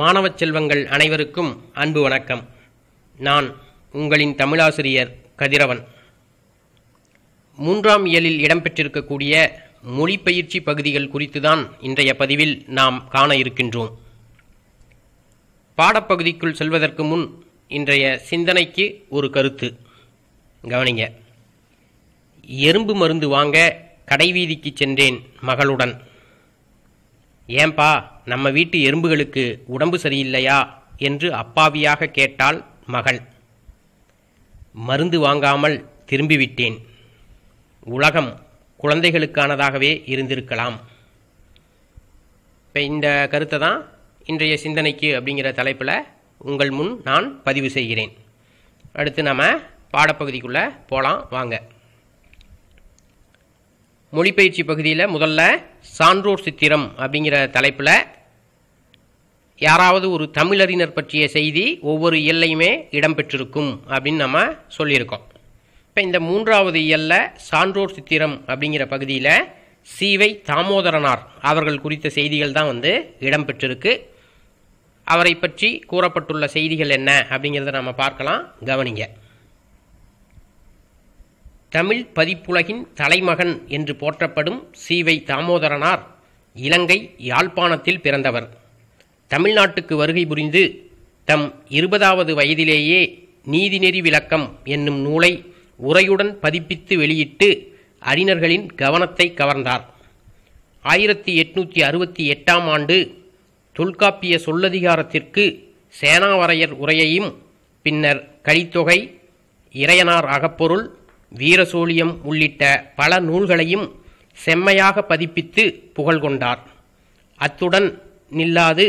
மாணவ செல்வங்கள் அனைவருக்கும் அன்பு வணக்கம் நான் உங்களின் தமிழாசிரியர் கதிரவன் மூன்றாம் இயலில் இடம்பெற்றிருக்கக்கூடிய மொழிப்பயிற்சி பகுதிகள் குறித்துதான் இன்றைய பதிவில் நாம் காண இருக்கின்றோம் பாடப்பகுதிக்குள் செல்வதற்கு முன் இன்றைய சிந்தனைக்கு ஒரு கருத்து கவனிங்க எறும்பு மருந்து வாங்க கடைவீதிக்கு சென்றேன் மகளுடன் ஏம்பா நம்ம வீட்டு எறும்புகளுக்கு உடம்பு சரியில்லையா என்று அப்பாவியாக கேட்டாள் மகள் மருந்து வாங்காமல் திரும்பிவிட்டேன் உலகம் குழந்தைகளுக்கானதாகவே இருந்திருக்கலாம் இப்போ இந்த கருத்தை தான் இன்றைய சிந்தனைக்கு அப்படிங்கிற தலைப்பில் உங்கள் முன் நான் பதிவு செய்கிறேன் அடுத்து நம்ம பாடப்பகுதிக்குள்ளே போகலாம் வாங்க மொழிபெயர்ச்சி பகுதியில் முதல்ல சான்றோர் சித்திரம் அப்படிங்கிற தலைப்பில் யாராவது ஒரு தமிழறிஞர் பற்றிய செய்தி ஒவ்வொரு இயல்லையுமே இடம்பெற்றிருக்கும் அப்படின்னு நம்ம சொல்லியிருக்கோம் இப்போ இந்த மூன்றாவது இயல்ல சான்றோர் சித்திரம் அப்படிங்கிற பகுதியில் சீவை தாமோதரனார் அவர்கள் குறித்த செய்திகள் தான் வந்து இடம்பெற்றிருக்கு அவரை பற்றி கூறப்பட்டுள்ள செய்திகள் என்ன அப்படிங்கிறத நம்ம பார்க்கலாம் கவனிங்க தமிழ் பதிப்புலகின் தலைமகன் என்று போற்றப்படும் சீவை தாமோதரனார் இலங்கை யாழ்ப்பாணத்தில் பிறந்தவர் தமிழ்நாட்டுக்கு வருகை புரிந்து தம் இருபதாவது வயதிலேயே நீதிநெறி விளக்கம் என்னும் நூலை உரையுடன் பதிப்பித்து வெளியிட்டு அறிஞர்களின் கவனத்தை கவர்ந்தார் ஆயிரத்தி எட்நூற்றி அறுபத்தி எட்டாம் ஆண்டு தொல்காப்பிய சொல்லதிகாரத்திற்கு சேனாவரையர் உரையையும் பின்னர் கலித்தொகை இறையனார் அகப்பொருள் வீரசோழியம் உள்ளிட்ட பல நூல்களையும் செம்மையாக பதிப்பித்து புகழ் கொண்டார் அத்துடன் நில்லாது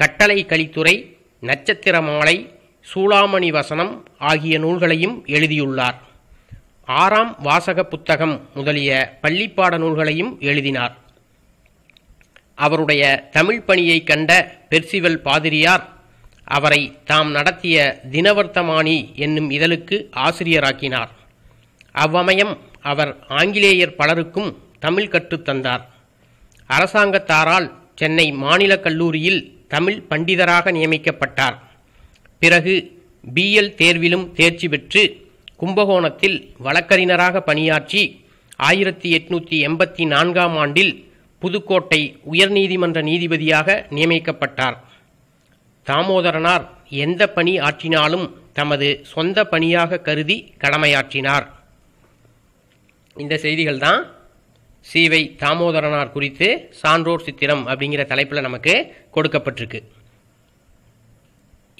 கட்டளை கலித்துறை நட்சத்திர மாலை சூளாமணி வசனம் ஆகிய நூல்களையும் எழுதியுள்ளார் ஆறாம் வாசக புத்தகம் முதலிய பள்ளிப்பாட நூல்களையும் எழுதினார் அவருடைய தமிழ் பணியை கண்ட பெர்சிவல் பாதிரியார் அவரை தாம் நடத்திய தினவர்த்தமானி என்னும் இதழுக்கு ஆசிரியராக்கினார் அவ்வமயம் அவர் ஆங்கிலேயர் பலருக்கும் தமிழ் கற்றுத்தந்தார் அரசாங்கத்தாரால் சென்னை மாநில கல்லூரியில் தமிழ் பண்டிதராக நியமிக்கப்பட்டார் பிறகு பிஎல் தேர்விலும் தேர்ச்சி பெற்று கும்பகோணத்தில் வழக்கறிஞராக பணியாற்றி ஆயிரத்தி எட்நூற்றி எண்பத்தி நான்காம் ஆண்டில் புதுக்கோட்டை உயர்நீதிமன்ற நீதிபதியாக நியமிக்கப்பட்டார் தாமோதரனார் எந்த பணி ஆற்றினாலும் தமது சொந்த பணியாக கருதி கடமையாற்றினார் இந்த செய்திகள் தான் சீவை தாமோதரனார் குறித்து சான்றோர் சித்திரம் அப்படிங்கிற தலைப்பில் நமக்கு கொடுக்கப்பட்டிருக்கு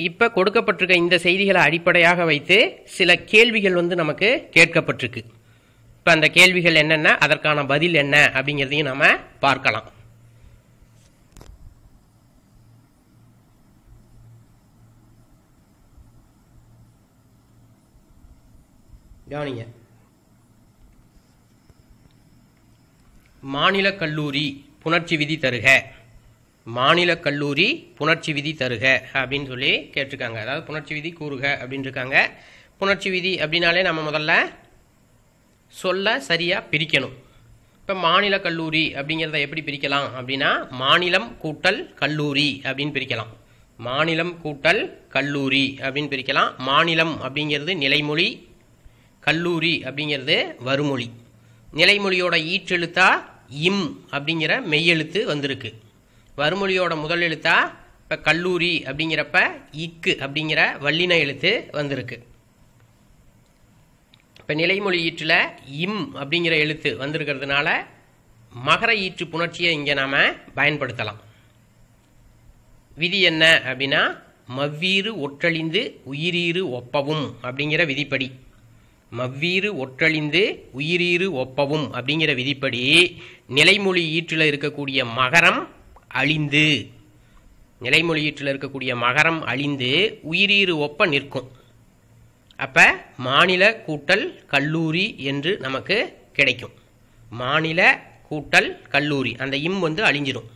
இப்போ கொடுக்கப்பட்டிருக்க இந்த செய்திகளை அடிப்படையாக வைத்து சில கேள்விகள் வந்து நமக்கு கேட்கப்பட்டிருக்கு இப்போ அந்த கேள்விகள் என்னென்ன அதற்கான பதில் என்ன அப்படிங்கிறதையும் நம்ம பார்க்கலாம் கவனிங்க மாநில கல்லூரி புணர்ச்சி விதி தருக மாநில கல்லூரி புணர்ச்சி விதி தருக அப்படின்னு சொல்லி கேட்டிருக்காங்க அதாவது புணர்ச்சி விதி கூறுக அப்படின்னு இருக்காங்க புணர்ச்சி விதி அப்படின்னாலே நம்ம முதல்ல சொல்ல சரியாக பிரிக்கணும் இப்போ மாநில கல்லூரி அப்படிங்கிறத எப்படி பிரிக்கலாம் அப்படின்னா மாநிலம் கூட்டல் கல்லூரி அப்படின்னு பிரிக்கலாம் மாநிலம் கூட்டல் கல்லூரி அப்படின்னு பிரிக்கலாம் மாநிலம் அப்படிங்கிறது நிலைமொழி கல்லூரி அப்படிங்கிறது வருமொழி நிலைமொழியோட ஈற்றெழுத்தா இம் அப்படிங்கிற மெய்யெழுத்து வந்திருக்கு வறுமொழியோட முதல் எழுத்தா இப்போ கல்லூரி அப்படிங்கிறப்ப இக்கு அப்படிங்கிற வல்லின எழுத்து வந்திருக்கு இப்போ நிலைமொழி ஈற்றில் இம் அப்படிங்கிற எழுத்து வந்திருக்கிறதுனால மகர ஈற்று புணர்ச்சியை இங்கே நாம் பயன்படுத்தலாம் விதி என்ன அப்படின்னா மவ்வீறு ஒற்றழிந்து உயிரீறு ஒப்பவும் அப்படிங்கிற விதிப்படி மவ்வீறு ஒற்றழிந்து உயிரீறு ஒப்பவும் அப்படிங்கிற விதிப்படி நிலைமொழி ஈற்றில் இருக்கக்கூடிய மகரம் அழிந்து நிலைமொழி ஈற்றில் இருக்கக்கூடிய மகரம் அழிந்து உயிரீறு ஒப்ப நிற்கும் அப்போ மாநில கூட்டல் கல்லூரி என்று நமக்கு கிடைக்கும் மாநில கூட்டல் கல்லூரி அந்த இம் வந்து அழிஞ்சிடும்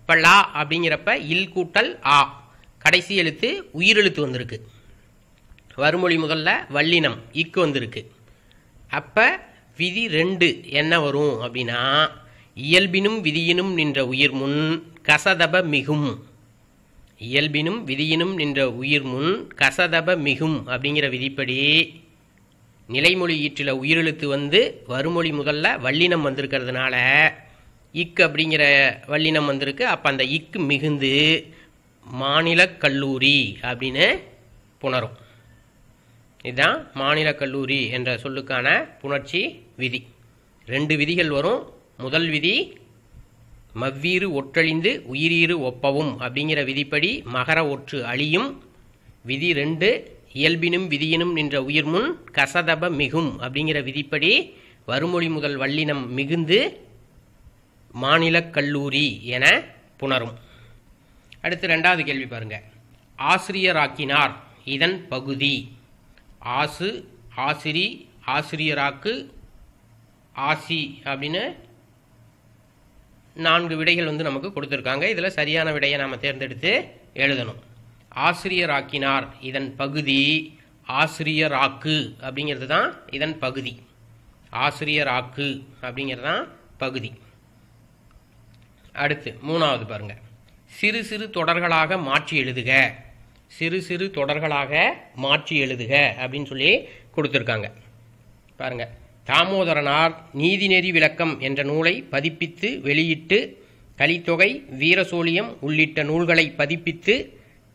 இப்போ லா அப்படிங்கிறப்ப இல் கூட்டல் ஆ கடைசி எழுத்து உயிரெழுத்து வந்திருக்கு வருமொழி முதல்ல வல்லினம் இக்கு வந்திருக்கு அப்போ விதி ரெண்டு என்ன வரும் அப்படின்னா இயல்பினும் விதியினும் நின்ற உயிர் முன் கசதப மிகும் இயல்பினும் விதியினும் நின்ற உயிர் முன் கசதப மிகும் அப்படிங்கிற விதிப்படி நிலைமொழி ஈற்றில் உயிரெழுத்து வந்து வருமொழி முதல்ல வல்லினம் வந்திருக்கிறதுனால இக் அப்படிங்கிற வல்லினம் வந்திருக்கு அப்போ அந்த இக்கு மிகுந்து மாநில கல்லூரி அப்படின்னு புணரும் இதுதான் மாநில கல்லூரி என்ற சொல்லுக்கான புணர்ச்சி விதி ரெண்டு விதிகள் வரும் முதல் விதி மவ்வீறு ஒற்றழிந்து உயிரீறு ஒப்பவும் அப்படிங்கிற விதிப்படி மகர ஒற்று அழியும் விதி ரெண்டு இயல்பினும் விதியினும் நின்ற உயிர்முன் கசதப மிகும் அப்படிங்கிற விதிப்படி வருமொழி முதல் வல்லினம் மிகுந்து மாநில கல்லூரி என புணரும் அடுத்து ரெண்டாவது கேள்வி பாருங்க ஆசிரியராக்கினார் இதன் பகுதி ஆசு ஆசிரி ஆசிரியராக்கு ஆசி அப்படின்னு நான்கு விடைகள் வந்து நமக்கு கொடுத்துருக்காங்க இதில் சரியான விடையை நாம் தேர்ந்தெடுத்து எழுதணும் ஆசிரியராக்கினார் இதன் பகுதி ஆசிரியராக்கு அப்படிங்கிறது தான் இதன் பகுதி ஆசிரியராக்கு அப்படிங்கிறது தான் பகுதி அடுத்து மூணாவது பாருங்கள் சிறு சிறு தொடர்களாக மாற்றி எழுதுக சிறு சிறு தொடர்களாக மாற்றி எழுதுக அப்படின்னு சொல்லி கொடுத்துருக்காங்க பாருங்க தாமோதரனார் நீதிநெறி விளக்கம் என்ற நூலை பதிப்பித்து வெளியிட்டு கலித்தொகை வீரசோழியம் உள்ளிட்ட நூல்களை பதிப்பித்து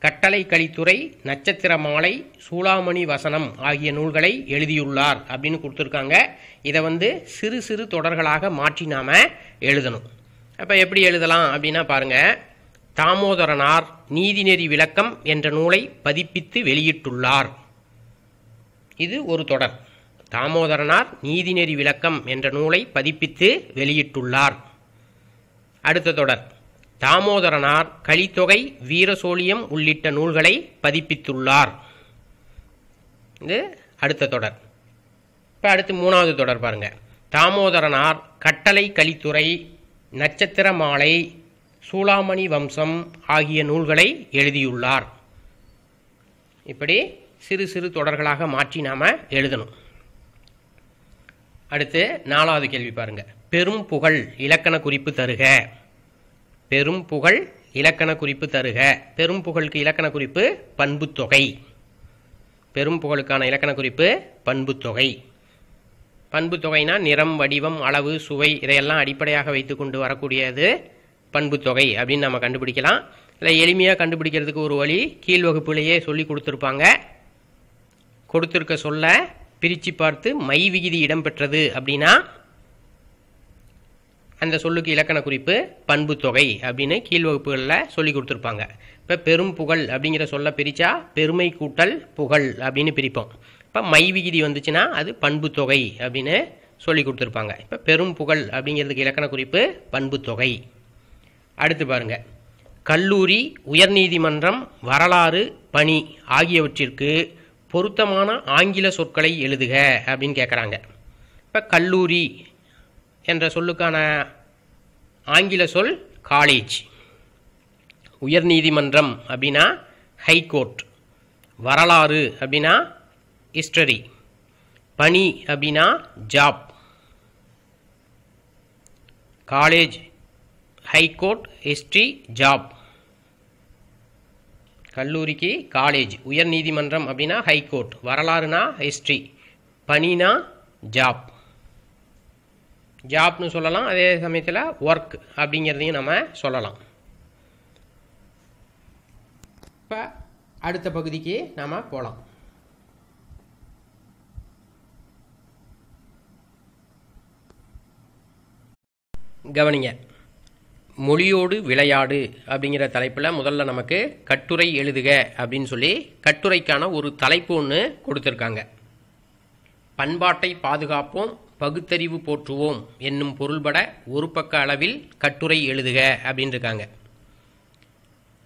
கட்டளை கலித்துறை நட்சத்திர மாலை சூளாமணி வசனம் ஆகிய நூல்களை எழுதியுள்ளார் அப்படின்னு கொடுத்துருக்காங்க இதை வந்து சிறு சிறு தொடர்களாக மாற்றி நாம் எழுதணும் அப்போ எப்படி எழுதலாம் அப்படின்னா பாருங்கள் தாமோதரனார் நீதிநெறி விளக்கம் என்ற நூலை பதிப்பித்து வெளியிட்டுள்ளார் இது ஒரு தொடர் தாமோதரனார் நீதிநெறி விளக்கம் என்ற நூலை பதிப்பித்து வெளியிட்டுள்ளார் அடுத்த தொடர் தாமோதரனார் கலித்தொகை வீரசோழியம் உள்ளிட்ட நூல்களை பதிப்பித்துள்ளார் இது அடுத்த தொடர் இப்போ அடுத்து மூணாவது தொடர் பாருங்க தாமோதரனார் கட்டளை கலித்துறை நட்சத்திர மாலை சூளாமணி வம்சம் ஆகிய நூல்களை எழுதியுள்ளார் இப்படி சிறு சிறு தொடர்களாக மாற்றி நாம் எழுதணும் அடுத்து நாலாவது கேள்வி பாருங்க பெரும் புகழ் இலக்கண குறிப்பு தருக பெரும் புகழ் இலக்கண குறிப்பு தருக பெரும் புகழுக்கு இலக்கண குறிப்பு பண்புத்தொகை பெரும் புகழுக்கான இலக்கண குறிப்பு பண்புத்தொகை பண்புத்தொகைனா நிறம் வடிவம் அளவு சுவை இதையெல்லாம் அடிப்படையாக வைத்து கொண்டு வரக்கூடியது பண்பு தொகை அப்படின்னு நம்ம கண்டுபிடிக்கலாம் இல்லை எளிமையாக கண்டுபிடிக்கிறதுக்கு ஒரு வழி கீழ் வகுப்புலேயே சொல்லி கொடுத்துருப்பாங்க கொடுத்துருக்க சொல்ல பிரித்து பார்த்து மை விகிதி இடம்பெற்றது அப்படின்னா அந்த சொல்லுக்கு இலக்கண குறிப்பு பண்பு தொகை அப்படின்னு கீழ் வகுப்புகளில் சொல்லி கொடுத்துருப்பாங்க இப்போ பெரும் புகழ் அப்படிங்கிற சொல்ல பிரித்தா பெருமை கூட்டல் புகழ் அப்படின்னு பிரிப்போம் இப்போ மை விகிதி வந்துச்சுன்னா அது பண்பு தொகை அப்படின்னு சொல்லி கொடுத்துருப்பாங்க இப்போ பெரும் புகழ் அப்படிங்கிறதுக்கு இலக்கண குறிப்பு பண்பு தொகை அடுத்து பாருங்க கல்லூரி உயர்நீதிமன்றம் வரலாறு பணி ஆகியவற்றிற்கு பொருத்தமான ஆங்கில சொற்களை எழுதுக அப்படின்னு கேட்குறாங்க இப்போ கல்லூரி என்ற சொல்லுக்கான ஆங்கில சொல் காலேஜ் உயர்நீதிமன்றம் அப்படின்னா ஹைகோர்ட் வரலாறு அப்படின்னா ஹிஸ்டரி பணி அப்படின்னா job college high court history job கல்லூரிக்கு காலேஜ் உயர் நீதிமன்றம் அப்படின்னா ஹைகோர்ட் வரலாறுனா ஹிஸ்ட்ரி பணினா ஜாப் ஜாப்னு சொல்லலாம் அதே சமயத்தில் ஒர்க் அப்படிங்கிறதையும் நம்ம சொல்லலாம் இப்போ அடுத்த பகுதிக்கு நாம் போகலாம் கவனிங்க மொழியோடு விளையாடு அப்படிங்கிற தலைப்பில் முதல்ல நமக்கு கட்டுரை எழுதுக அப்படின்னு சொல்லி கட்டுரைக்கான ஒரு தலைப்பு ஒன்று கொடுத்துருக்காங்க பண்பாட்டை பாதுகாப்போம் பகுத்தறிவு போற்றுவோம் என்னும் பொருள்பட ஒரு பக்க அளவில் கட்டுரை எழுதுக அப்படின்னு இருக்காங்க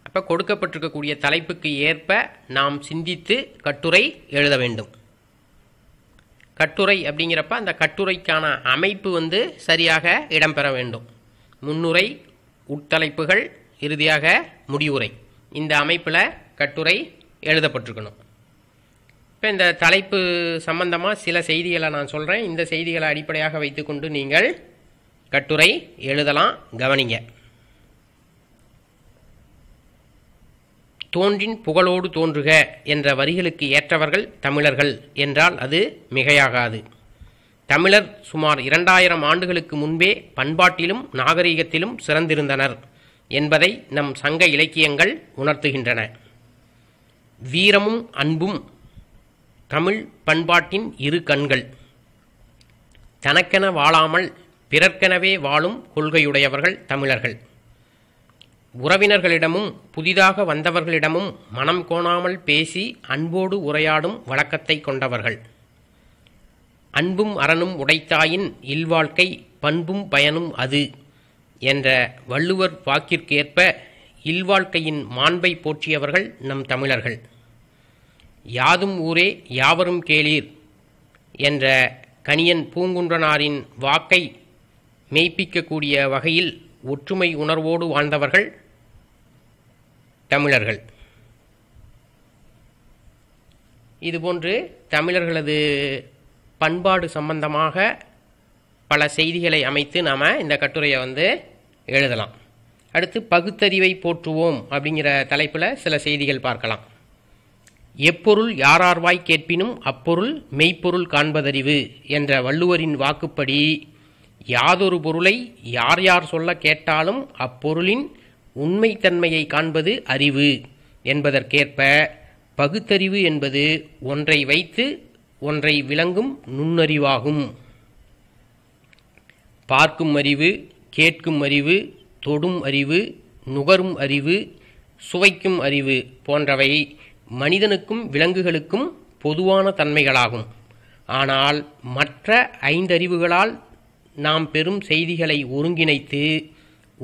அப்போ கொடுக்கப்பட்டிருக்கக்கூடிய தலைப்புக்கு ஏற்ப நாம் சிந்தித்து கட்டுரை எழுத வேண்டும் கட்டுரை அப்படிங்கிறப்ப அந்த கட்டுரைக்கான அமைப்பு வந்து சரியாக இடம்பெற வேண்டும் முன்னுரை உட்தலைப்புகள் இறுதியாக முடிவுரை இந்த அமைப்பில் கட்டுரை எழுதப்பட்டிருக்கணும் இப்போ இந்த தலைப்பு சம்பந்தமாக சில செய்திகளை நான் சொல்கிறேன் இந்த செய்திகளை அடிப்படையாக வைத்துக்கொண்டு நீங்கள் கட்டுரை எழுதலாம் கவனிங்க தோன்றின் புகழோடு தோன்றுக என்ற வரிகளுக்கு ஏற்றவர்கள் தமிழர்கள் என்றால் அது மிகையாகாது தமிழர் சுமார் இரண்டாயிரம் ஆண்டுகளுக்கு முன்பே பண்பாட்டிலும் நாகரிகத்திலும் சிறந்திருந்தனர் என்பதை நம் சங்க இலக்கியங்கள் உணர்த்துகின்றன வீரமும் அன்பும் தமிழ் பண்பாட்டின் இரு கண்கள் தனக்கென வாழாமல் பிறர்க்கெனவே வாழும் கொள்கையுடையவர்கள் தமிழர்கள் உறவினர்களிடமும் புதிதாக வந்தவர்களிடமும் மனம் கோணாமல் பேசி அன்போடு உரையாடும் வழக்கத்தை கொண்டவர்கள் அன்பும் அறனும் உடைத்தாயின் இல்வாழ்க்கை பண்பும் பயனும் அது என்ற வள்ளுவர் வாக்கிற்கேற்ப இல்வாழ்க்கையின் மாண்பை போற்றியவர்கள் நம் தமிழர்கள் யாதும் ஊரே யாவரும் கேளீர் என்ற கனியன் பூங்குன்றனாரின் வாக்கை மெய்ப்பிக்கக்கூடிய வகையில் ஒற்றுமை உணர்வோடு வாழ்ந்தவர்கள் தமிழர்கள் இதுபோன்று தமிழர்களது பண்பாடு சம்பந்தமாக பல செய்திகளை அமைத்து நாம் இந்த கட்டுரையை வந்து எழுதலாம் அடுத்து பகுத்தறிவை போற்றுவோம் அப்படிங்கிற தலைப்பில் சில செய்திகள் பார்க்கலாம் எப்பொருள் யாரார்வாய் கேட்பினும் அப்பொருள் மெய்ப்பொருள் காண்பதறிவு என்ற வள்ளுவரின் வாக்குப்படி யாதொரு பொருளை யார் யார் சொல்ல கேட்டாலும் அப்பொருளின் உண்மைத்தன்மையை காண்பது அறிவு என்பதற்கேற்ப பகுத்தறிவு என்பது ஒன்றை வைத்து ஒன்றை விளங்கும் நுண்ணறிவாகும் பார்க்கும் அறிவு கேட்கும் அறிவு தொடும் அறிவு நுகரும் அறிவு சுவைக்கும் அறிவு போன்றவை மனிதனுக்கும் விலங்குகளுக்கும் பொதுவான தன்மைகளாகும் ஆனால் மற்ற ஐந்தறிவுகளால் நாம் பெறும் செய்திகளை ஒருங்கிணைத்து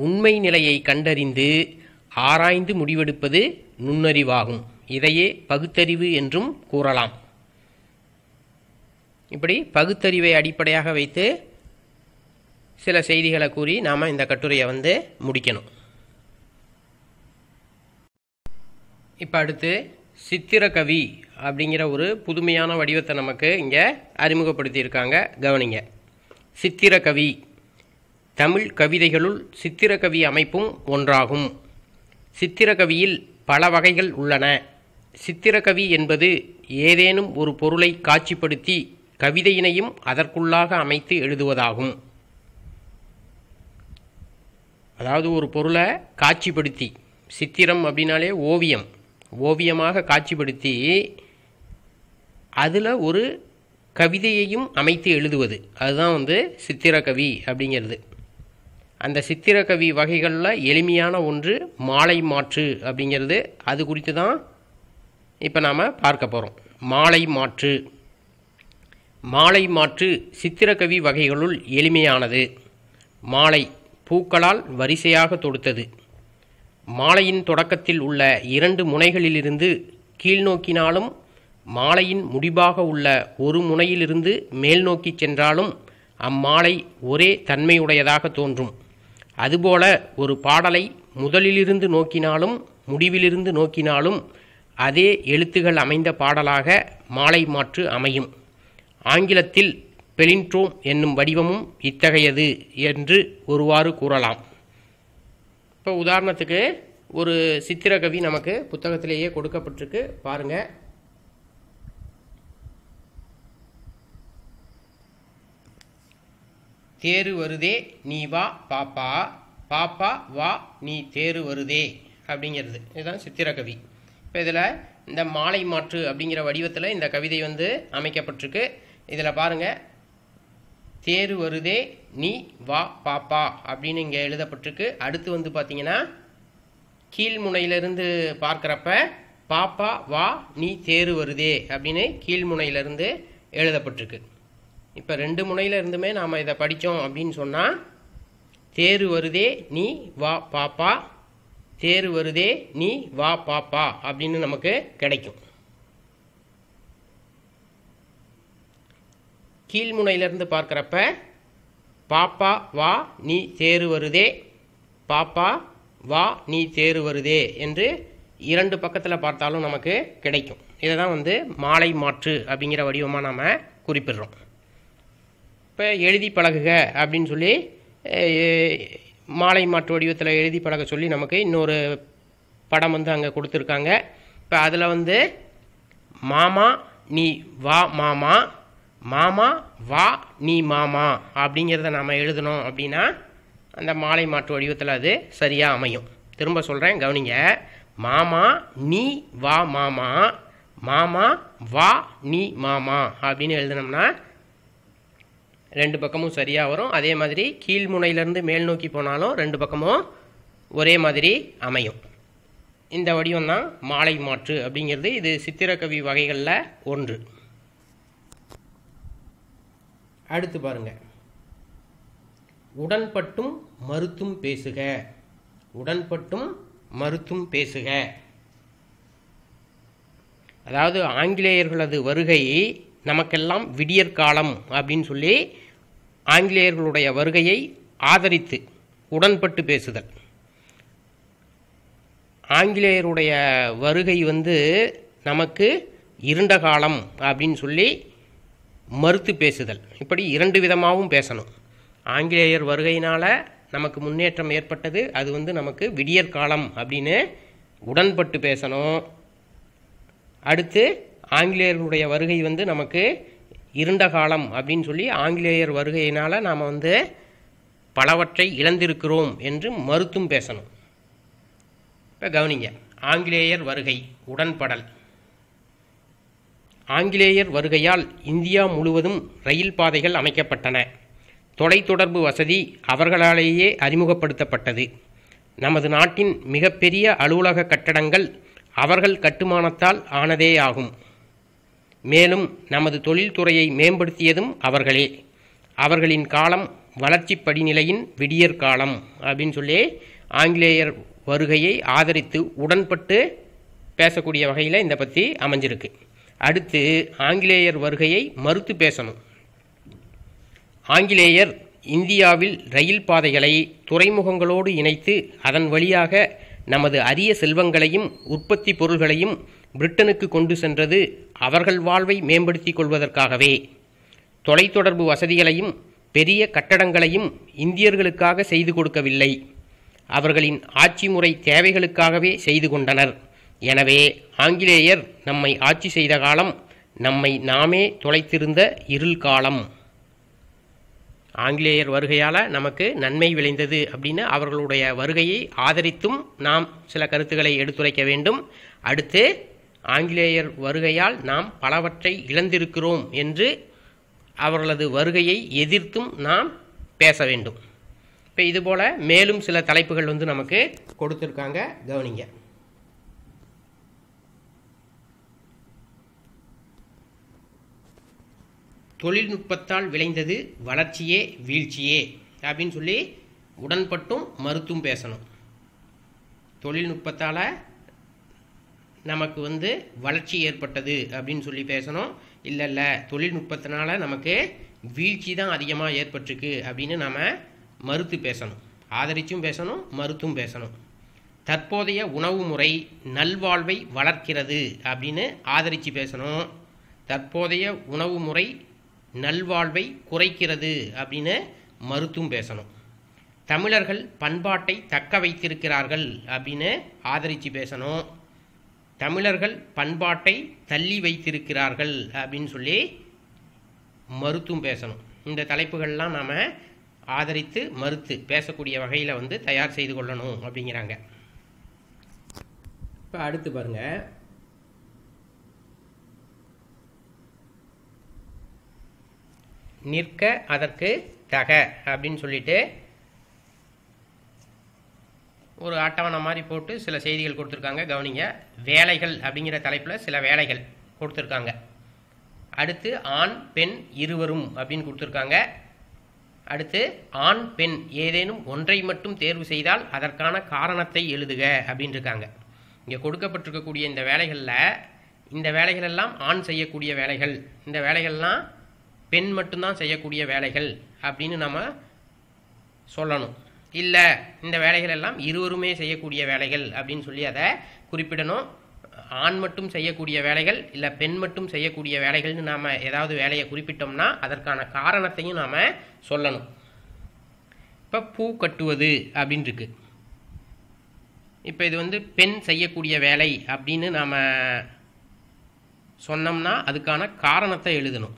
உண்மை நிலையை கண்டறிந்து ஆராய்ந்து முடிவெடுப்பது நுண்ணறிவாகும் இதையே பகுத்தறிவு என்றும் கூறலாம் இப்படி பகுத்தறிவை அடிப்படையாக வைத்து சில செய்திகளை கூறி நாம் இந்த கட்டுரையை வந்து முடிக்கணும் இப்போ அடுத்து கவி அப்படிங்கிற ஒரு புதுமையான வடிவத்தை நமக்கு இங்கே அறிமுகப்படுத்தியிருக்காங்க கவனிங்க கவி தமிழ் கவிதைகளுள் கவி அமைப்பும் ஒன்றாகும் கவியில் பல வகைகள் உள்ளன கவி என்பது ஏதேனும் ஒரு பொருளை காட்சிப்படுத்தி கவிதையினையும் அதற்குள்ளாக அமைத்து எழுதுவதாகும் அதாவது ஒரு பொருளை காட்சிப்படுத்தி சித்திரம் அப்படின்னாலே ஓவியம் ஓவியமாக காட்சிப்படுத்தி அதில் ஒரு கவிதையையும் அமைத்து எழுதுவது அதுதான் வந்து சித்திரக்கவி அப்படிங்கிறது அந்த சித்திரக்கவி வகைகளில் எளிமையான ஒன்று மாலை மாற்று அப்படிங்கிறது அது குறித்து தான் இப்போ நாம் பார்க்க போகிறோம் மாலை மாற்று மாலை மாற்று சித்திரக்கவி வகைகளுள் எளிமையானது மாலை பூக்களால் வரிசையாக தொடுத்தது மாலையின் தொடக்கத்தில் உள்ள இரண்டு முனைகளிலிருந்து கீழ்நோக்கினாலும் மாலையின் முடிவாக உள்ள ஒரு முனையிலிருந்து மேல் நோக்கி சென்றாலும் அம்மாலை ஒரே தன்மையுடையதாக தோன்றும் அதுபோல ஒரு பாடலை முதலிலிருந்து நோக்கினாலும் முடிவிலிருந்து நோக்கினாலும் அதே எழுத்துகள் அமைந்த பாடலாக மாலை மாற்று அமையும் ஆங்கிலத்தில் பெலின்ட்ரோம் என்னும் வடிவமும் இத்தகையது என்று ஒருவாறு கூறலாம் இப்போ உதாரணத்துக்கு ஒரு சித்திரகவி நமக்கு புத்தகத்திலேயே கொடுக்கப்பட்டிருக்கு பாருங்கள் தேரு வருதே நீ வா பாப்பா பாப்பா வா நீ தேரு வருதே அப்படிங்கிறது இதுதான் சித்திரகவி இப்போ இதில் இந்த மாலை மாற்று அப்படிங்கிற வடிவத்தில் இந்த கவிதை வந்து அமைக்கப்பட்டிருக்கு இதில் பாருங்கள் தேர் வருதே நீ வா பாப்பா அப்படின்னு இங்கே எழுதப்பட்டிருக்கு அடுத்து வந்து பார்த்தீங்கன்னா கீழ்முனையிலிருந்து பார்க்குறப்ப பாப்பா வா நீ தேர் வருதே அப்படின்னு கீழ்முனையிலிருந்து எழுதப்பட்டிருக்கு இப்போ ரெண்டு முனையிலிருந்துமே நாம் இதை படித்தோம் அப்படின்னு சொன்னால் தேர் வருதே நீ வா பாப்பா தேர் வருதே நீ வா பாப்பா அப்படின்னு நமக்கு கிடைக்கும் கீழ்முனையிலிருந்து பார்க்குறப்ப பாப்பா வா நீ தேறு வருதே பாப்பா வா நீ தேறு வருதே என்று இரண்டு பக்கத்தில் பார்த்தாலும் நமக்கு கிடைக்கும் இதை தான் வந்து மாலை மாற்று அப்படிங்கிற வடிவமாக நாம் குறிப்பிடுறோம் இப்போ எழுதி பழகுக அப்படின்னு சொல்லி மாலை மாற்று வடிவத்தில் எழுதி பழக சொல்லி நமக்கு இன்னொரு படம் வந்து அங்கே கொடுத்துருக்காங்க இப்போ அதில் வந்து மாமா நீ வா மாமா மாமா வா நீ மாமா அப்படிங்கிறத நாம் எழுதணும் அப்படின்னா அந்த மாலை மாற்று வடிவத்தில் அது சரியாக அமையும் திரும்ப சொல்கிறேன் கவனிங்க மாமா நீ வா மாமா மாமா வா நீ மாமா அப்படின்னு எழுதினோம்னா ரெண்டு பக்கமும் சரியாக வரும் அதே மாதிரி கீழ்முனையிலேருந்து மேல் நோக்கி போனாலும் ரெண்டு பக்கமும் ஒரே மாதிரி அமையும் இந்த வடிவம் தான் மாலை மாற்று அப்படிங்கிறது இது சித்திரக்கவி வகைகளில் ஒன்று அடுத்து பாருங்க உடன்பட்டும் மறுத்தும் பேசுக உடன்பட்டும் மறுத்தும் பேசுக அதாவது ஆங்கிலேயர்களது வருகை நமக்கெல்லாம் விடியற்காலம் அப்படின்னு சொல்லி ஆங்கிலேயர்களுடைய வருகையை ஆதரித்து உடன்பட்டு பேசுதல் ஆங்கிலேயருடைய வருகை வந்து நமக்கு இருண்ட காலம் அப்படின்னு சொல்லி மறுத்து பேசுதல் இப்படி இரண்டு விதமாகவும் பேசணும் ஆங்கிலேயர் வருகையினால் நமக்கு முன்னேற்றம் ஏற்பட்டது அது வந்து நமக்கு விடியற் காலம் அப்படின்னு உடன்பட்டு பேசணும் அடுத்து ஆங்கிலேயர்களுடைய வருகை வந்து நமக்கு இருண்ட காலம் அப்படின்னு சொல்லி ஆங்கிலேயர் வருகையினால் நாம் வந்து பலவற்றை இழந்திருக்கிறோம் என்று மறுத்தும் பேசணும் இப்போ கவனிங்க ஆங்கிலேயர் வருகை உடன்படல் ஆங்கிலேயர் வருகையால் இந்தியா முழுவதும் ரயில் பாதைகள் அமைக்கப்பட்டன தொலைத்தொடர்பு வசதி அவர்களாலேயே அறிமுகப்படுத்தப்பட்டது நமது நாட்டின் மிகப்பெரிய அலுவலக கட்டடங்கள் அவர்கள் கட்டுமானத்தால் ஆனதேயாகும் மேலும் நமது தொழில்துறையை மேம்படுத்தியதும் அவர்களே அவர்களின் காலம் வளர்ச்சி படிநிலையின் விடியற் காலம் அப்படின்னு சொல்லி ஆங்கிலேயர் வருகையை ஆதரித்து உடன்பட்டு பேசக்கூடிய வகையில் இந்த பற்றி அமைஞ்சிருக்கு அடுத்து ஆங்கிலேயர் வருகையை மறுத்து பேசணும் ஆங்கிலேயர் இந்தியாவில் ரயில் பாதைகளை துறைமுகங்களோடு இணைத்து அதன் வழியாக நமது அரிய செல்வங்களையும் உற்பத்தி பொருள்களையும் பிரிட்டனுக்கு கொண்டு சென்றது அவர்கள் வாழ்வை மேம்படுத்தி கொள்வதற்காகவே தொலைத்தொடர்பு வசதிகளையும் பெரிய கட்டடங்களையும் இந்தியர்களுக்காக செய்து கொடுக்கவில்லை அவர்களின் ஆட்சி முறை தேவைகளுக்காகவே செய்து கொண்டனர் எனவே ஆங்கிலேயர் நம்மை ஆட்சி செய்த காலம் நம்மை நாமே தொலைத்திருந்த இருள் காலம் ஆங்கிலேயர் வருகையால் நமக்கு நன்மை விளைந்தது அப்படின்னு அவர்களுடைய வருகையை ஆதரித்தும் நாம் சில கருத்துக்களை எடுத்துரைக்க வேண்டும் அடுத்து ஆங்கிலேயர் வருகையால் நாம் பலவற்றை இழந்திருக்கிறோம் என்று அவர்களது வருகையை எதிர்த்தும் நாம் பேச வேண்டும் இப்போ இதுபோல் மேலும் சில தலைப்புகள் வந்து நமக்கு கொடுத்துருக்காங்க கவனிங்க தொழில்நுட்பத்தால் விளைந்தது வளர்ச்சியே வீழ்ச்சியே அப்படின்னு சொல்லி உடன்பட்டும் மறுத்தும் பேசணும் தொழில்நுட்பத்தால் நமக்கு வந்து வளர்ச்சி ஏற்பட்டது அப்படின்னு சொல்லி பேசணும் இல்லை இல்லை தொழில்நுட்பத்தினால நமக்கு வீழ்ச்சி தான் அதிகமாக ஏற்பட்டிருக்கு அப்படின்னு நம்ம மறுத்து பேசணும் ஆதரிச்சும் பேசணும் மறுத்தும் பேசணும் தற்போதைய உணவு முறை நல்வாழ்வை வளர்க்கிறது அப்படின்னு ஆதரித்து பேசணும் தற்போதைய உணவு முறை நல்வாழ்வை குறைக்கிறது அப்படின்னு மறுத்தும் பேசணும் தமிழர்கள் பண்பாட்டை தக்க வைத்திருக்கிறார்கள் அப்படின்னு ஆதரித்து பேசணும் தமிழர்கள் பண்பாட்டை தள்ளி வைத்திருக்கிறார்கள் அப்படின்னு சொல்லி மறுத்தும் பேசணும் இந்த தலைப்புகள்லாம் நாம் ஆதரித்து மறுத்து பேசக்கூடிய வகையில் வந்து தயார் செய்து கொள்ளணும் அப்படிங்கிறாங்க இப்போ அடுத்து பாருங்கள் நிற்க அதற்கு தக அப்படின்னு சொல்லிட்டு ஒரு அட்டவணை மாதிரி போட்டு சில செய்திகள் கொடுத்துருக்காங்க கவனிங்க வேலைகள் அப்படிங்கிற தலைப்பில் சில வேலைகள் கொடுத்துருக்காங்க அடுத்து ஆண் பெண் இருவரும் அப்படின்னு கொடுத்துருக்காங்க அடுத்து ஆண் பெண் ஏதேனும் ஒன்றை மட்டும் தேர்வு செய்தால் அதற்கான காரணத்தை எழுதுக அப்படின்னு இருக்காங்க இங்கே கொடுக்கப்பட்டிருக்கக்கூடிய இந்த வேலைகளில் இந்த வேலைகளெல்லாம் ஆண் செய்யக்கூடிய வேலைகள் இந்த வேலைகள்லாம் பெண் மட்டும்தான் செய்யக்கூடிய வேலைகள் அப்படின்னு நம்ம சொல்லணும் இல்லை இந்த வேலைகள் எல்லாம் இருவருமே செய்யக்கூடிய வேலைகள் அப்படின்னு சொல்லி அதை குறிப்பிடணும் ஆண் மட்டும் செய்யக்கூடிய வேலைகள் இல்லை பெண் மட்டும் செய்யக்கூடிய வேலைகள்னு நாம் ஏதாவது வேலையை குறிப்பிட்டோம்னா அதற்கான காரணத்தையும் நாம் சொல்லணும் இப்போ பூ கட்டுவது அப்படின்ட்டுருக்கு இப்போ இது வந்து பெண் செய்யக்கூடிய வேலை அப்படின்னு நாம் சொன்னோம்னா அதுக்கான காரணத்தை எழுதணும்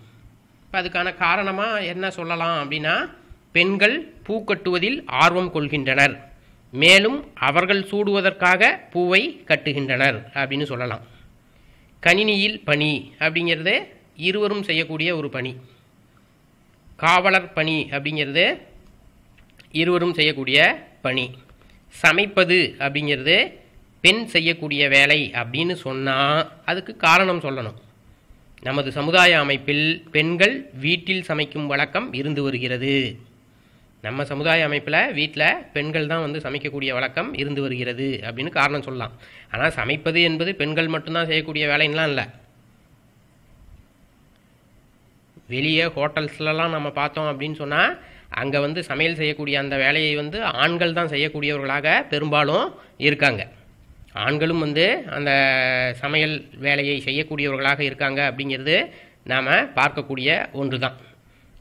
இப்போ அதுக்கான காரணமாக என்ன சொல்லலாம் அப்படின்னா பெண்கள் பூ கட்டுவதில் ஆர்வம் கொள்கின்றனர் மேலும் அவர்கள் சூடுவதற்காக பூவை கட்டுகின்றனர் அப்படின்னு சொல்லலாம் கணினியில் பணி அப்படிங்கிறது இருவரும் செய்யக்கூடிய ஒரு பணி காவலர் பணி அப்படிங்கிறது இருவரும் செய்யக்கூடிய பணி சமைப்பது அப்படிங்கிறது பெண் செய்யக்கூடிய வேலை அப்படின்னு சொன்னால் அதுக்கு காரணம் சொல்லணும் நமது சமுதாய அமைப்பில் பெண்கள் வீட்டில் சமைக்கும் வழக்கம் இருந்து வருகிறது நம்ம சமுதாய அமைப்பில் வீட்டில் பெண்கள் தான் வந்து சமைக்கக்கூடிய வழக்கம் இருந்து வருகிறது அப்படின்னு காரணம் சொல்லலாம் ஆனால் சமைப்பது என்பது பெண்கள் மட்டும்தான் செய்யக்கூடிய வேலைன்னா இல்லை வெளியே ஹோட்டல்ஸ்லலாம் நம்ம பார்த்தோம் அப்படின்னு சொன்னால் அங்கே வந்து சமையல் செய்யக்கூடிய அந்த வேலையை வந்து ஆண்கள் தான் செய்யக்கூடியவர்களாக பெரும்பாலும் இருக்காங்க ஆண்களும் வந்து அந்த சமையல் வேலையை செய்யக்கூடியவர்களாக இருக்காங்க அப்படிங்கிறது நாம் பார்க்கக்கூடிய ஒன்று தான்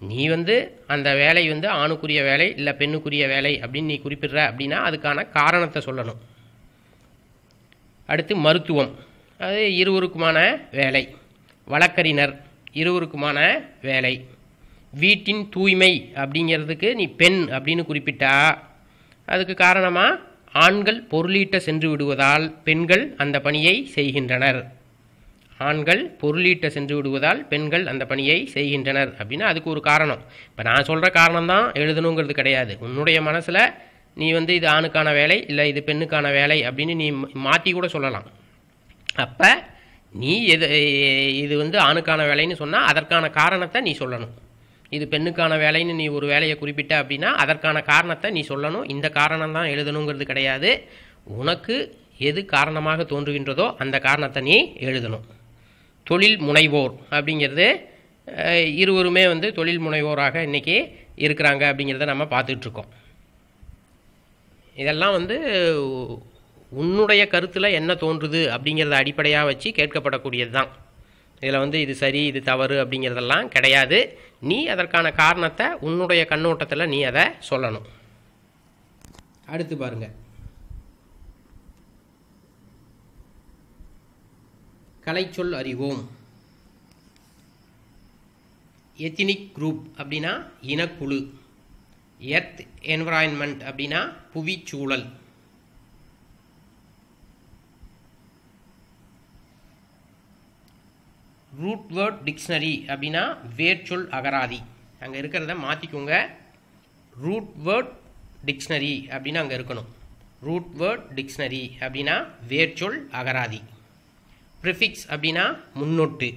நீ வந்து அந்த வேலை வந்து ஆணுக்குரிய வேலை இல்லை பெண்ணுக்குரிய வேலை அப்படின்னு நீ குறிப்பிடுற அப்படின்னா அதுக்கான காரணத்தை சொல்லணும் அடுத்து மருத்துவம் அது இருவருக்குமான வேலை வழக்கறிஞர் இருவருக்குமான வேலை வீட்டின் தூய்மை அப்படிங்கிறதுக்கு நீ பெண் அப்படின்னு குறிப்பிட்டா அதுக்கு காரணமாக ஆண்கள் பொருளீட்ட சென்று விடுவதால் பெண்கள் அந்த பணியை செய்கின்றனர் ஆண்கள் பொருளீட்ட சென்று விடுவதால் பெண்கள் அந்த பணியை செய்கின்றனர் அப்படின்னா அதுக்கு ஒரு காரணம் இப்போ நான் சொல்கிற காரணம் தான் எழுதணுங்கிறது கிடையாது உன்னுடைய மனசில் நீ வந்து இது ஆணுக்கான வேலை இல்லை இது பெண்ணுக்கான வேலை அப்படின்னு நீ மாற்றி கூட சொல்லலாம் அப்போ நீ எது இது வந்து ஆணுக்கான வேலைன்னு சொன்னால் அதற்கான காரணத்தை நீ சொல்லணும் இது பெண்ணுக்கான வேலைன்னு நீ ஒரு வேலையை குறிப்பிட்ட அப்படின்னா அதற்கான காரணத்தை நீ சொல்லணும் இந்த காரணம் தான் எழுதணுங்கிறது கிடையாது உனக்கு எது காரணமாக தோன்றுகின்றதோ அந்த காரணத்தை நீ எழுதணும் தொழில் முனைவோர் அப்படிங்கிறது இருவருமே வந்து தொழில் முனைவோராக இன்றைக்கி இருக்கிறாங்க அப்படிங்கிறத நம்ம பார்த்துட்ருக்கோம் இதெல்லாம் வந்து உன்னுடைய கருத்தில் என்ன தோன்றுது அப்படிங்கிறத அடிப்படையாக வச்சு கேட்கப்படக்கூடியது தான் இதில் வந்து இது சரி இது தவறு அப்படிங்கிறதெல்லாம் கிடையாது நீ அதற்கான காரணத்தை உன்னுடைய கண்ணோட்டத்தில் நீ அதை சொல்லணும் அடுத்து பாருங்கள் கலைச்சொல் அறிவோம் எத்தினிக் குரூப் அப்படின்னா இனக்குழு எர்த் என்வரான்மெண்ட் அப்படின்னா புவிச்சூழல் ரூட் வேர்ட் டிக்ஷனரி அப்படின்னா வேர்ச்சொல் அகராதி அங்கே இருக்கிறத மாற்றிக்கோங்க ரூட் வேர்ட் டிக்ஷனரி அப்படின்னா அங்கே இருக்கணும் ரூட் வேர்ட் டிக்ஷனரி அப்படின்னா வேர்ச்சொல் அகராதி ப்ரிஃபிக்ஸ் அப்படின்னா முன்னொட்டு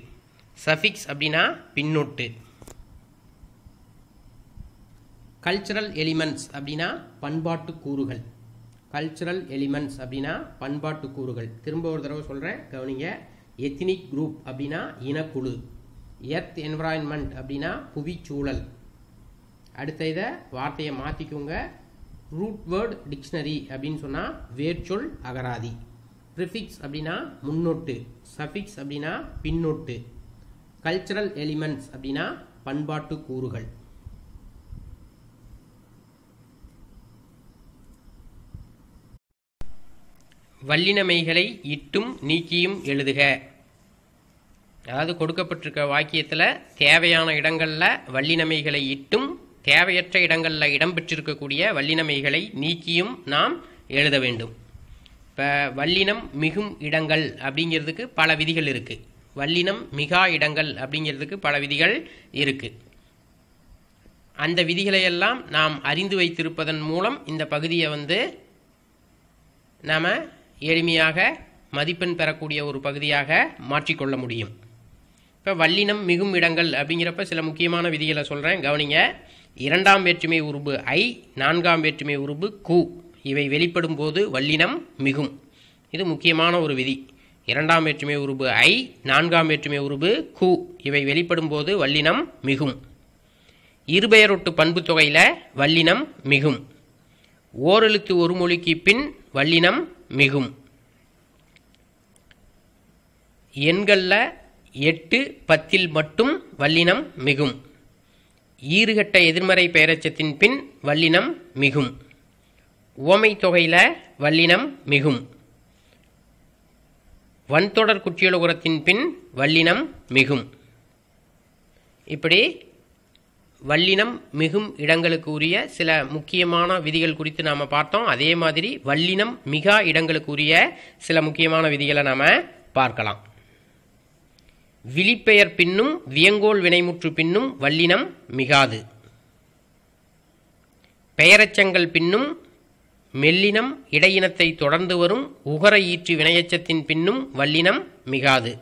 சஃபிக்ஸ் அப்படின்னா பின்னொட்டு கல்ச்சுரல் எலிமெண்ட்ஸ் அப்படின்னா பண்பாட்டு கூறுகள் கல்ச்சுரல் எலிமெண்ட்ஸ் அப்படின்னா பண்பாட்டு கூறுகள் திரும்ப ஒரு தடவை சொல்கிறேன் கவனிங்க எத்தினிக் குரூப் அப்படின்னா இனக்குழு எர்த் என்விரான்மெண்ட் அப்படின்னா புவிச்சூழல் அடுத்த இதை வார்த்தையை மாற்றிக்கோங்க ரூட் வேர்டு டிக்ஷனரி அப்படின்னு சொன்னால் வேர்ச்சொல் அகராதி ப்ரிஃபிக்ஸ் அப்படின்னா முன்னொட்டு சஃபிக்ஸ் அப்படின்னா பின்னொட்டு கல்ச்சரல் எலிமெண்ட்ஸ் அப்படின்னா பண்பாட்டு கூறுகள் வல்லினமைகளை இட்டும் நீக்கியும் எழுதுக அதாவது கொடுக்கப்பட்டிருக்க வாக்கியத்தில் தேவையான இடங்களில் வல்லினமைகளை இட்டும் தேவையற்ற இடங்களில் இடம்பெற்றிருக்கக்கூடிய வல்லினமைகளை நீக்கியும் நாம் எழுத வேண்டும் இப்போ வல்லினம் மிகும் இடங்கள் அப்படிங்கிறதுக்கு பல விதிகள் இருக்குது வல்லினம் மிகா இடங்கள் அப்படிங்கிறதுக்கு பல விதிகள் இருக்குது அந்த விதிகளையெல்லாம் நாம் அறிந்து வைத்திருப்பதன் மூலம் இந்த பகுதியை வந்து நாம் எளிமையாக மதிப்பெண் பெறக்கூடிய ஒரு பகுதியாக மாற்றிக்கொள்ள முடியும் இப்போ வல்லினம் மிகும் இடங்கள் அப்படிங்கிறப்ப சில முக்கியமான விதிகளை சொல்கிறேன் கவனிங்க இரண்டாம் வேற்றுமை உருபு ஐ நான்காம் வேற்றுமை உருபு கு இவை வெளிப்படும் போது வல்லினம் மிகும் இது முக்கியமான ஒரு விதி இரண்டாம் வேற்றுமை உருபு ஐ நான்காம் வேற்றுமை உருபு கு இவை வெளிப்படும் போது வல்லினம் மிகும் இருபெயரொட்டு பண்பு தொகையில் வல்லினம் மிகும் ஓரெழுத்து ஒரு மொழிக்கு பின் வல்லினம் மிகும் எண்களில் எட்டு பத்தில் மட்டும் வல்லினம் மிகும் ஈறுகட்ட எதிர்மறை பெயரச்சத்தின் பின் வல்லினம் மிகும் ஓமை தொகையில் வல்லினம் மிகும் வன்தொடர் குற்றியலுகரத்தின் பின் வல்லினம் மிகும் இப்படி வல்லினம் மிகும் இடங்களுக்கு உரிய சில முக்கியமான விதிகள் குறித்து நாம் பார்த்தோம் அதே மாதிரி வல்லினம் மிகா இடங்களுக்கு உரிய சில முக்கியமான விதிகளை நாம் பார்க்கலாம் விழிப்பெயர் பின்னும் வியங்கோல் வினைமுற்று பின்னும் வல்லினம் மிகாது பெயரச்சங்கள் பின்னும் மெல்லினம் இடையினத்தை தொடர்ந்து வரும் உகர ஈற்று வினையச்சத்தின் பின்னும் வல்லினம் மிகாது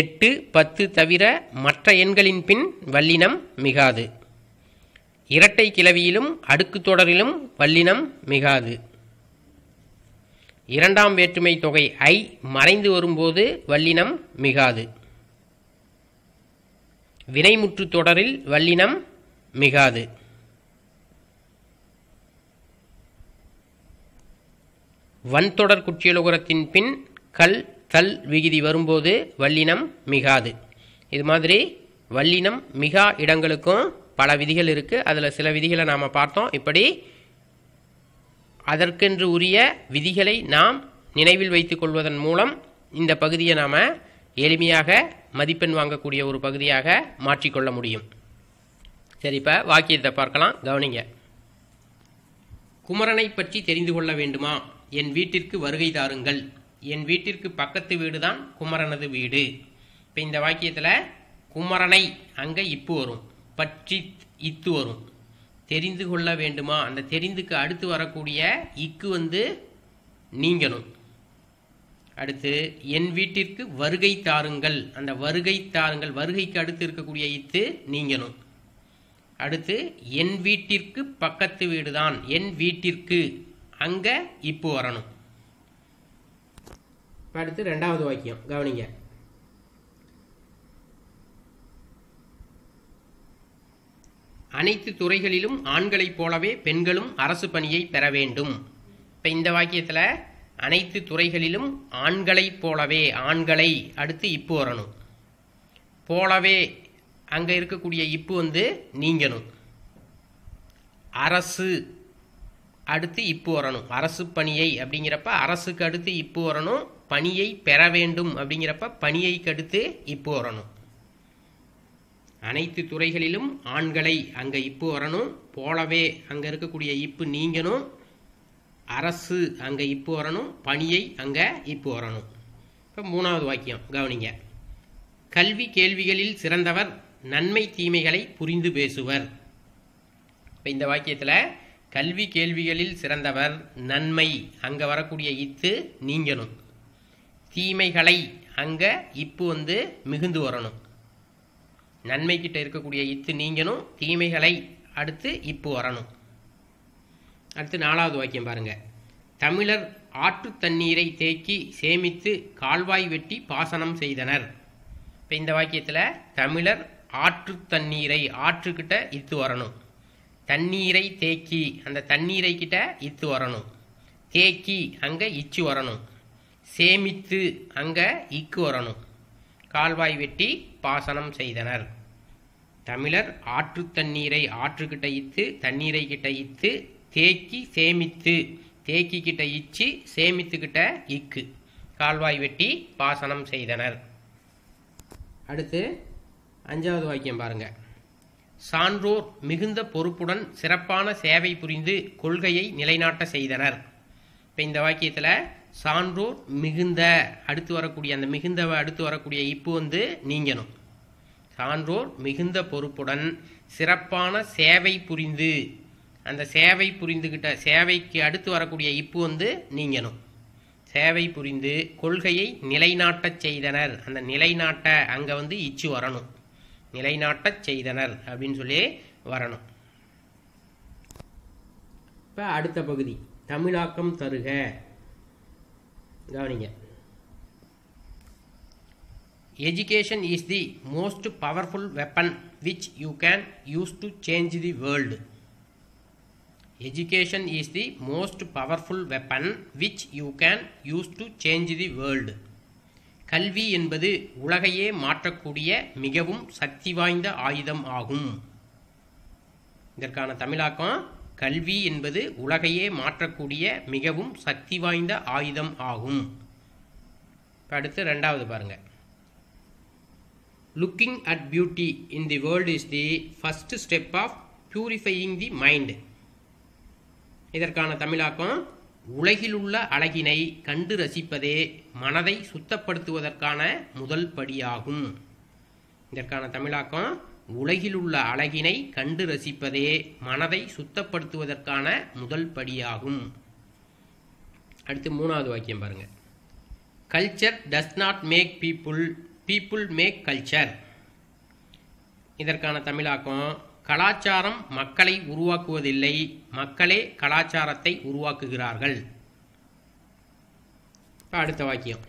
எட்டு பத்து தவிர மற்ற எண்களின் பின் வல்லினம் மிகாது இரட்டை கிளவியிலும் அடுக்கு தொடரிலும் வல்லினம் மிகாது இரண்டாம் வேற்றுமை தொகை ஐ மறைந்து வரும்போது வல்லினம் மிகாது வினைமுற்று தொடரில் வல்லினம் மிகாது வன்தொடர் குற்றியலுகரத்தின் பின் கல் தல் விகிதி வரும்போது வல்லினம் மிகாது இது மாதிரி வல்லினம் மிகா இடங்களுக்கும் பல விதிகள் இருக்குது அதில் சில விதிகளை நாம் பார்த்தோம் இப்படி அதற்கென்று உரிய விதிகளை நாம் நினைவில் வைத்து கொள்வதன் மூலம் இந்த பகுதியை நாம் எளிமையாக மதிப்பெண் வாங்கக்கூடிய ஒரு பகுதியாக மாற்றிக்கொள்ள முடியும் சரி இப்போ வாக்கியத்தை பார்க்கலாம் கவனிங்க குமரனை பற்றி தெரிந்து கொள்ள வேண்டுமா என் வீட்டிற்கு வருகை தாருங்கள் என் வீட்டிற்கு பக்கத்து வீடு தான் குமரனது வீடு இப்போ இந்த வாக்கியத்தில் குமரனை அங்கே இப்பு வரும் பற்றி இத்து வரும் தெரிந்து கொள்ள வேண்டுமா அந்த தெரிந்துக்கு அடுத்து வரக்கூடிய இக்கு வந்து நீங்கணும் அடுத்து என் வீட்டிற்கு வருகை தாருங்கள் அந்த வருகை தாருங்கள் வருகைக்கு அடுத்து இருக்கக்கூடிய இத்து நீங்கணும் அடுத்து என் வீட்டிற்கு பக்கத்து வீடு தான் என் வீட்டிற்கு அங்கே இப்போ வரணும் அடுத்து ரெண்டாவது வாக்கியம் கவனிங்க அனைத்து துறைகளிலும் ஆண்களைப் போலவே பெண்களும் அரசு பணியை பெற வேண்டும் இப்போ இந்த வாக்கியத்தில் அனைத்து துறைகளிலும் ஆண்களைப் போலவே ஆண்களை அடுத்து இப்பு வரணும் போலவே அங்கே இருக்கக்கூடிய இப்பு வந்து நீங்கணும் அரசு அடுத்து இப்பு வரணும் அரசு பணியை அப்படிங்கிறப்ப அரசுக்கு அடுத்து இப்பு வரணும் பணியை பெற வேண்டும் அப்படிங்கிறப்ப பணியை கடுத்து இப்போ வரணும் அனைத்து துறைகளிலும் ஆண்களை அங்கே இப்போ வரணும் போலவே அங்கே இருக்கக்கூடிய இப்பு நீங்கணும் அரசு அங்கே இப்போ வரணும் பணியை அங்கே இப்போ வரணும் இப்போ மூணாவது வாக்கியம் கவனிங்க கல்வி கேள்விகளில் சிறந்தவர் நன்மை தீமைகளை புரிந்து பேசுவர் இப்போ இந்த வாக்கியத்தில் கல்வி கேள்விகளில் சிறந்தவர் நன்மை அங்கே வரக்கூடிய இத்து நீங்கணும் தீமைகளை அங்கே இப்பு வந்து மிகுந்து வரணும் நன்மை கிட்ட இருக்கக்கூடிய இத்து நீங்கணும் தீமைகளை அடுத்து இப்பு வரணும் அடுத்து நாலாவது வாக்கியம் பாருங்கள் தமிழர் ஆற்று தண்ணீரை தேக்கி சேமித்து கால்வாய் வெட்டி பாசனம் செய்தனர் இப்போ இந்த வாக்கியத்தில் தமிழர் ஆற்று தண்ணீரை ஆற்றுக்கிட்ட இத்து வரணும் தண்ணீரை தேக்கி அந்த தண்ணீரை கிட்ட இத்து வரணும் தேக்கி அங்கே இச்சு வரணும் சேமித்து அங்கே இக்கு வரணும் கால்வாய் வெட்டி பாசனம் செய்தனர் தமிழர் ஆற்று தண்ணீரை ஆற்றுக்கிட்ட இத்து தண்ணீரை கிட்ட இத்து தேக்கி சேமித்து தேக்கி கிட்ட இச்சு சேமித்துக்கிட்ட இக்கு கால்வாய் வெட்டி பாசனம் செய்தனர் அடுத்து அஞ்சாவது வாக்கியம் பாருங்க சான்றோர் மிகுந்த பொறுப்புடன் சிறப்பான சேவை புரிந்து கொள்கையை நிலைநாட்ட செய்தனர் இப்போ இந்த வாக்கியத்தில் சான்றோர் மிகுந்த அடுத்து வரக்கூடிய அந்த மிகுந்த அடுத்து வரக்கூடிய இப்பு வந்து நீங்கணும் சான்றோர் மிகுந்த பொறுப்புடன் சிறப்பான சேவை புரிந்து அந்த சேவை புரிந்துக்கிட்ட சேவைக்கு அடுத்து வரக்கூடிய இப்பு வந்து நீங்கணும் சேவை புரிந்து கொள்கையை நிலைநாட்டச் செய்தனர் அந்த நிலைநாட்ட அங்கே வந்து இச்சு வரணும் நிலைநாட்டச் செய்தனர் அப்படின்னு சொல்லி வரணும் இப்போ அடுத்த பகுதி தமிழாக்கம் தருக கவனிங்க education is the most powerful weapon which you can use to change the world education is the most powerful weapon which you can use to change the world கல்வி என்பது உலகையே மாற்றக்கூடிய மிகவும் சக்தி வாய்ந்த ஆயுதம் ஆகும் இதற்கான தமிழாக்கம் கல்வி என்பது உலகையே மாற்றக்கூடிய மிகவும் சக்தி வாய்ந்த ஆயுதம் ஆகும் அடுத்து ரெண்டாவது பாருங்க looking at beauty in the world is the first step of purifying the mind இதற்கான தமிழாக்கம் உலகிலுள்ள அழகினை கண்டு ரசிப்பதே மனதை சுத்தப்படுத்துவதற்கான முதல் படியாகும் இதற்கான தமிழாக்கம் உலகிலுள்ள அழகினை கண்டு ரசிப்பதே மனதை சுத்தப்படுத்துவதற்கான முதல் படியாகும் அடுத்து மூணாவது வாக்கியம் பாருங்க culture does not make people people make culture இதற்கான தமிழாக்கம் கலாச்சாரம் மக்களை உருவாக்குவதில்லை மக்களே கலாச்சாரத்தை உருவாக்குகிறார்கள் அடுத்த வாக்கியம்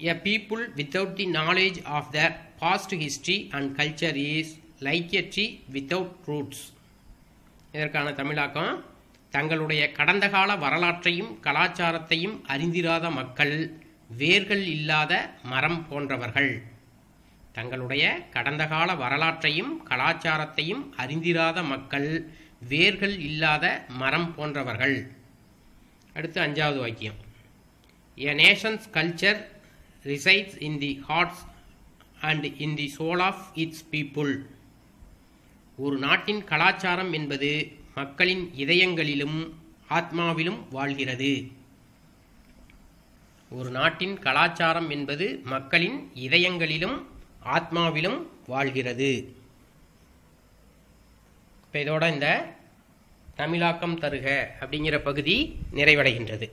A people without the knowledge of their past history and culture is like a tree without roots இதற்கான தமிழாக்கம் தங்களுடைய கடந்த கால வரலாற்றையும் கலாச்சாரத்தையும் அறிந்திராத மக்கள் வேர்கள் இல்லாத மரம் போன்றவர்கள் தங்களுடைய கடந்த கால வரலாற்றையும் கலாச்சாரத்தையும் அறிந்திராத மக்கள் வேர்கள் இல்லாத மரம் போன்றவர்கள் அடுத்து அஞ்சாவது வாக்கியம் a nation's culture resides in the hearts and in the soul of its people ஒரு நாட்டின் கலாச்சாரம் என்பது மக்களின் இதயங்களிலும் ஆத்மாவிலும் வாழ்கிறது ஒரு நாட்டின் கலாச்சாரம் என்பது மக்களின் இதயங்களிலும் ஆத்மாவிலும் வாழ்கிறது இப்போ இதோட இந்த தமிழாக்கம் தருக அப்படிங்கிற பகுதி நிறைவடைகின்றது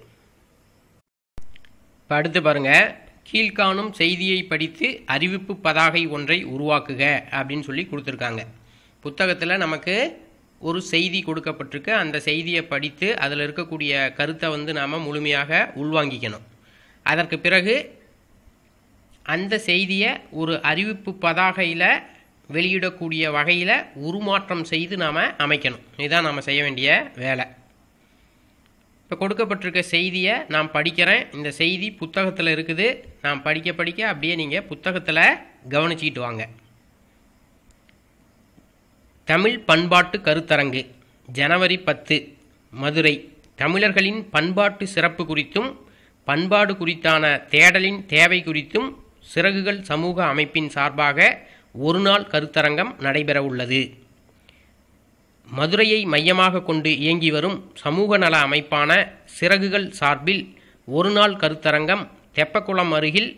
இப்போ அடுத்து பாருங்கள் கீழ்காணும் செய்தியை படித்து அறிவிப்பு பதாகை ஒன்றை உருவாக்குக அப்படின்னு சொல்லி கொடுத்துருக்காங்க புத்தகத்தில் நமக்கு ஒரு செய்தி கொடுக்கப்பட்டிருக்கு அந்த செய்தியை படித்து அதில் இருக்கக்கூடிய கருத்தை வந்து நாம் முழுமையாக உள்வாங்கிக்கணும் அதற்கு பிறகு அந்த செய்தியை ஒரு அறிவிப்பு பதாகையில் வெளியிடக்கூடிய வகையில் உருமாற்றம் செய்து நாம் அமைக்கணும் இதுதான் நாம் செய்ய வேண்டிய வேலை இப்போ கொடுக்கப்பட்டிருக்க செய்தியை நான் படிக்கிறேன் இந்த செய்தி புத்தகத்தில் இருக்குது நான் படிக்க படிக்க அப்படியே நீங்கள் புத்தகத்தில் கவனிச்சிக்கிட்டு வாங்க தமிழ் பண்பாட்டு கருத்தரங்கு ஜனவரி பத்து மதுரை தமிழர்களின் பண்பாட்டு சிறப்பு குறித்தும் பண்பாடு குறித்தான தேடலின் தேவை குறித்தும் சிறகுகள் சமூக அமைப்பின் சார்பாக ஒருநாள் கருத்தரங்கம் நடைபெற உள்ளது மதுரையை மையமாக கொண்டு இயங்கி வரும் சமூக நல அமைப்பான சிறகுகள் சார்பில் ஒருநாள் கருத்தரங்கம் தெப்பக்குளம் அருகில்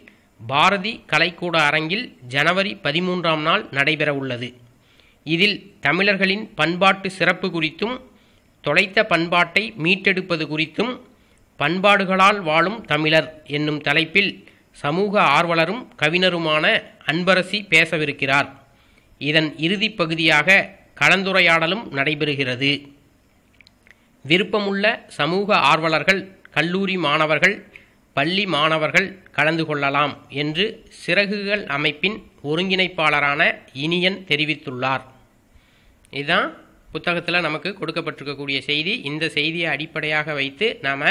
பாரதி கலைக்கூட அரங்கில் ஜனவரி பதிமூன்றாம் நாள் நடைபெறவுள்ளது இதில் தமிழர்களின் பண்பாட்டு சிறப்பு குறித்தும் தொலைத்த பண்பாட்டை மீட்டெடுப்பது குறித்தும் பண்பாடுகளால் வாழும் தமிழர் என்னும் தலைப்பில் சமூக ஆர்வலரும் கவிஞருமான அன்பரசி பேசவிருக்கிறார் இதன் இறுதிப் பகுதியாக கலந்துரையாடலும் நடைபெறுகிறது விருப்பமுள்ள சமூக ஆர்வலர்கள் கல்லூரி மாணவர்கள் பள்ளி மாணவர்கள் கலந்து கொள்ளலாம் என்று சிறகுகள் அமைப்பின் ஒருங்கிணைப்பாளரான இனியன் தெரிவித்துள்ளார் இதுதான் புத்தகத்தில் நமக்கு கொடுக்கப்பட்டிருக்கக்கூடிய செய்தி இந்த செய்தியை அடிப்படையாக வைத்து நாம்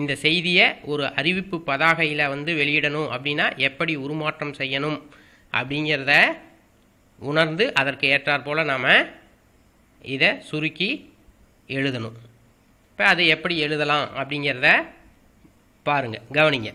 இந்த செய்தியை ஒரு அறிவிப்பு பதாகையில் வந்து வெளியிடணும் அப்படின்னா எப்படி உருமாற்றம் செய்யணும் அப்படிங்கிறத உணர்ந்து அதற்கு ஏற்றாற்போல் நாம் இதை சுருக்கி எழுதணும் இப்போ அதை எப்படி எழுதலாம் அப்படிங்கிறத பாருங்கள் கவனிங்க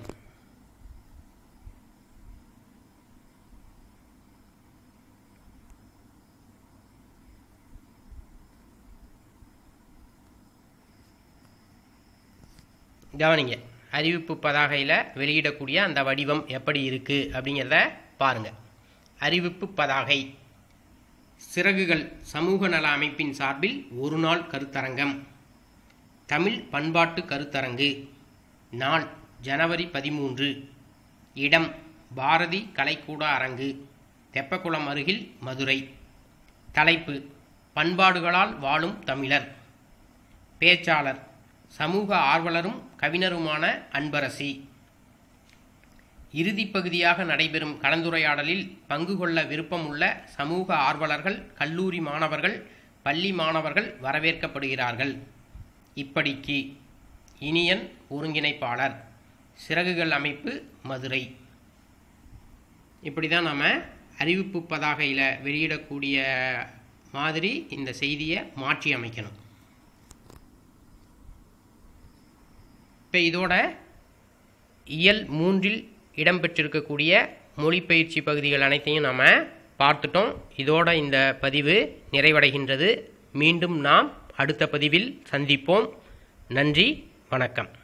கவனிங்க அறிவிப்பு பதாகையில் வெளியிடக்கூடிய அந்த வடிவம் எப்படி இருக்குது அப்படிங்கிறத பாருங்கள் அறிவிப்பு பதாகை சிறகுகள் சமூக நல அமைப்பின் சார்பில் ஒரு நாள் கருத்தரங்கம் தமிழ் பண்பாட்டு கருத்தரங்கு நாள் ஜனவரி பதிமூன்று இடம் பாரதி கலைக்கூடா அரங்கு தெப்பக்குளம் அருகில் மதுரை தலைப்பு பண்பாடுகளால் வாழும் தமிழர் பேச்சாளர் சமூக ஆர்வலரும் கவிஞருமான அன்பரசி இறுதி பகுதியாக நடைபெறும் கலந்துரையாடலில் பங்கு கொள்ள விருப்பமுள்ள சமூக ஆர்வலர்கள் கல்லூரி மாணவர்கள் பள்ளி மாணவர்கள் வரவேற்கப்படுகிறார்கள் இப்படிக்கு இனியன் ஒருங்கிணைப்பாளர் சிறகுகள் அமைப்பு மதுரை இப்படி தான் நாம் அறிவிப்பு பதாகையில் வெளியிடக்கூடிய மாதிரி இந்த செய்தியை மாற்றி அமைக்கணும் இப்போ இதோட இயல் மூன்றில் இடம்பெற்றிருக்கக்கூடிய மொழிபெயர்ச்சி பகுதிகள் அனைத்தையும் நாம் பார்த்துட்டோம் இதோட இந்த பதிவு நிறைவடைகின்றது மீண்டும் நாம் அடுத்த பதிவில் சந்திப்போம் நன்றி வணக்கம்